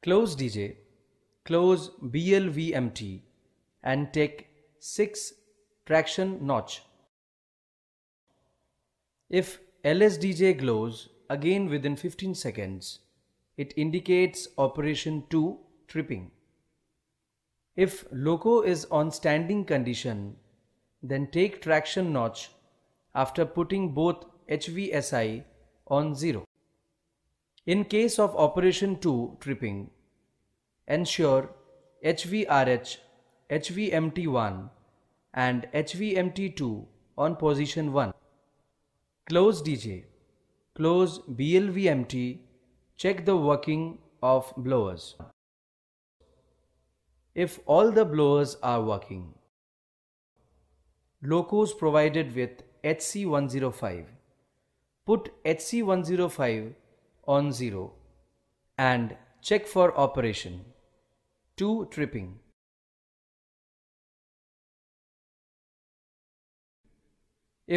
Close DJ, close BLVMT and take 6 traction notch. If LSDJ glows again within 15 seconds, it indicates operation 2 tripping. If loco is on standing condition, then take traction notch after putting both HVSI on 0. In case of operation 2 tripping, ensure HVRH, HVMT1 and HVMT2 on position 1. Close DJ. Close BLVMT. Check the working of blowers. If all the blowers are working. Locos provided with HC105. Put HC105 on 0 and check for operation 2 tripping.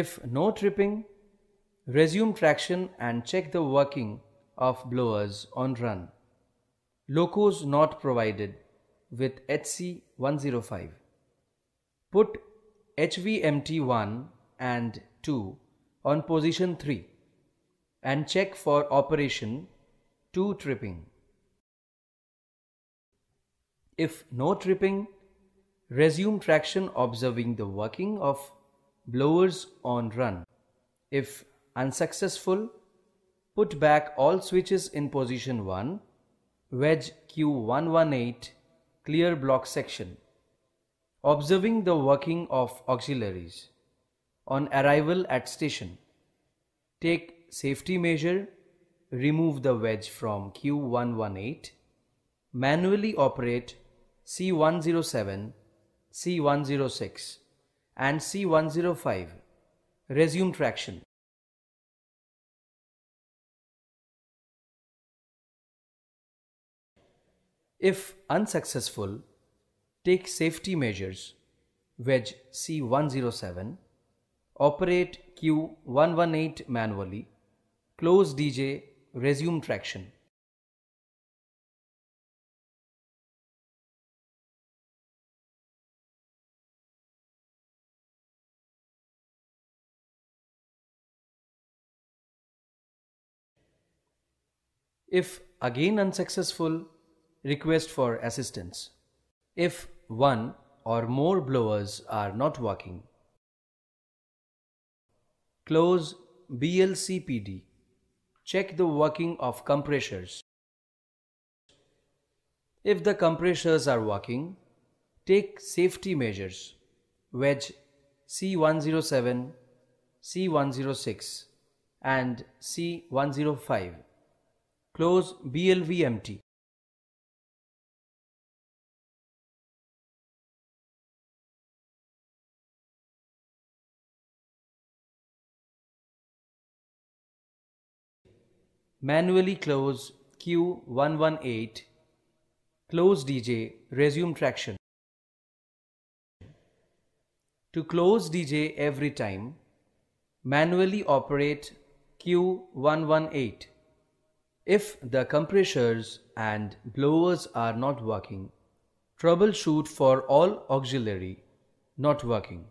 If no tripping, resume traction and check the working of blowers on run. Locos not provided with HC105. Put HVMT1 and 2 on position 3 and check for operation 2 tripping. If no tripping, resume traction observing the working of blowers on run. If unsuccessful, put back all switches in position 1, wedge Q118, clear block section. Observing the working of auxiliaries. On arrival at station, take safety measure, remove the wedge from Q118, manually operate C107, C106 and C105. Resume traction. If unsuccessful, take safety measures, wedge C107, operate Q118 manually, close DJ, resume traction. If again unsuccessful, request for assistance. If one or more blowers are not working, close BLCPD check the working of compressors. If the compressors are working, take safety measures. Wedge C107, C106 and C105. Close BLV empty. manually close Q118, close DJ, resume traction. To close DJ every time, manually operate Q118 if the compressors and blowers are not working. Troubleshoot for all auxiliary not working.